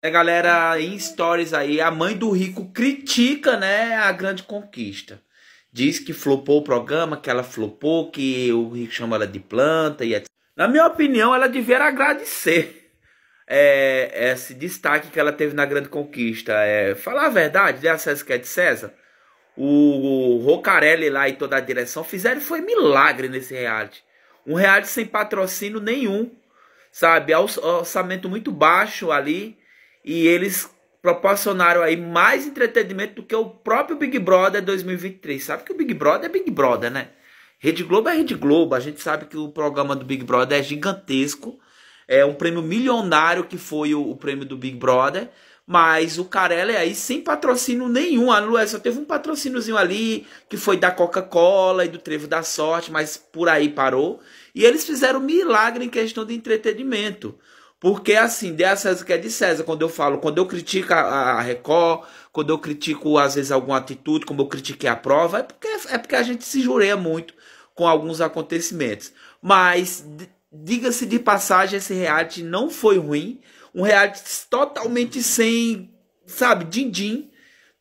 A é, galera em stories aí, a mãe do rico critica, né, a grande conquista. Diz que flopou o programa, que ela flopou, que o rico chama ela de planta e etc. Na minha opinião, ela deveria agradecer é, esse destaque que ela teve na grande conquista. É, falar a verdade, de né, acesso que é de César, o Rocarelli lá e toda a direção fizeram foi milagre nesse reality. Um reality sem patrocínio nenhum, sabe? Orçamento muito baixo ali e eles proporcionaram aí mais entretenimento do que o próprio Big Brother 2023. Sabe que o Big Brother é Big Brother, né? Rede Globo é Rede Globo. A gente sabe que o programa do Big Brother é gigantesco. É um prêmio milionário que foi o, o prêmio do Big Brother. Mas o Carelli aí sem patrocínio nenhum. A Lué só teve um patrocíniozinho ali, que foi da Coca-Cola e do Trevo da Sorte, mas por aí parou. E eles fizeram um milagre em questão de entretenimento. Porque assim, dê a César que é de César. Quando eu falo, quando eu critico a, a Record, quando eu critico às vezes alguma atitude, como eu critiquei a prova, é porque, é porque a gente se jureia muito com alguns acontecimentos. Mas diga-se de passagem, esse reality não foi ruim. Um reality totalmente sem, sabe, din-din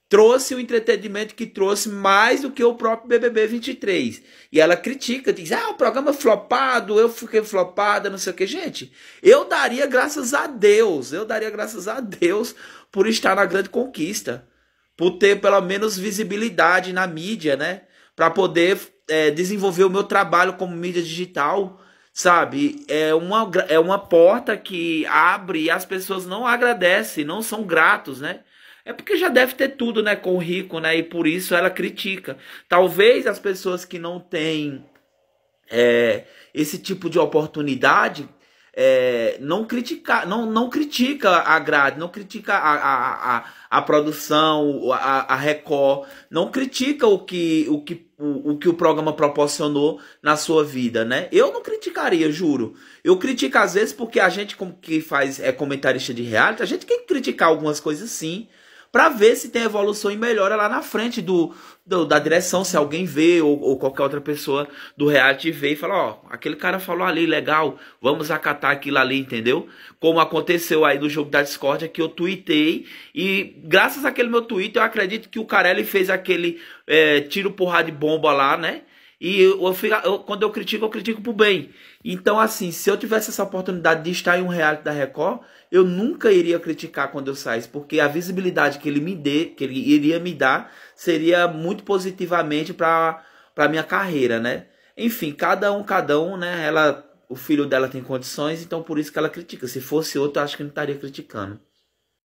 trouxe o entretenimento que trouxe mais do que o próprio BBB 23. E ela critica, diz: "Ah, o programa é flopado, eu fiquei flopada, não sei o que, gente. Eu daria graças a Deus, eu daria graças a Deus por estar na grande conquista, por ter pelo menos visibilidade na mídia, né? Para poder é, desenvolver o meu trabalho como mídia digital, sabe? É uma é uma porta que abre e as pessoas não agradecem, não são gratos, né? É porque já deve ter tudo, né, com o rico, né? E por isso ela critica. Talvez as pessoas que não têm é, esse tipo de oportunidade é, não critica, não, não critica a grade, não critica a, a, a, a produção, a, a Record, não critica o que o que o, o que o programa proporcionou na sua vida, né? Eu não criticaria, juro. Eu critico às vezes porque a gente como que faz é comentarista de reality, a gente tem que criticar algumas coisas sim para ver se tem evolução e melhora lá na frente do, do da direção, se alguém vê ou, ou, qualquer outra pessoa do reality vê e fala, ó, aquele cara falou ali, legal, vamos acatar aquilo ali, entendeu? Como aconteceu aí no jogo da discórdia que eu tuitei e graças àquele meu tweet eu acredito que o Carelli fez aquele é, tiro porrada de bomba lá, né? E eu, eu, fico, eu, quando eu critico, eu critico pro bem. Então, assim, se eu tivesse essa oportunidade de estar em um reality da Record, eu nunca iria criticar quando eu saísse, porque a visibilidade que ele me dê, que ele iria me dar, seria muito positivamente para para minha carreira, né? Enfim, cada um, cada um, né? Ela, o filho dela tem condições, então por isso que ela critica. Se fosse outro, acho que não estaria criticando.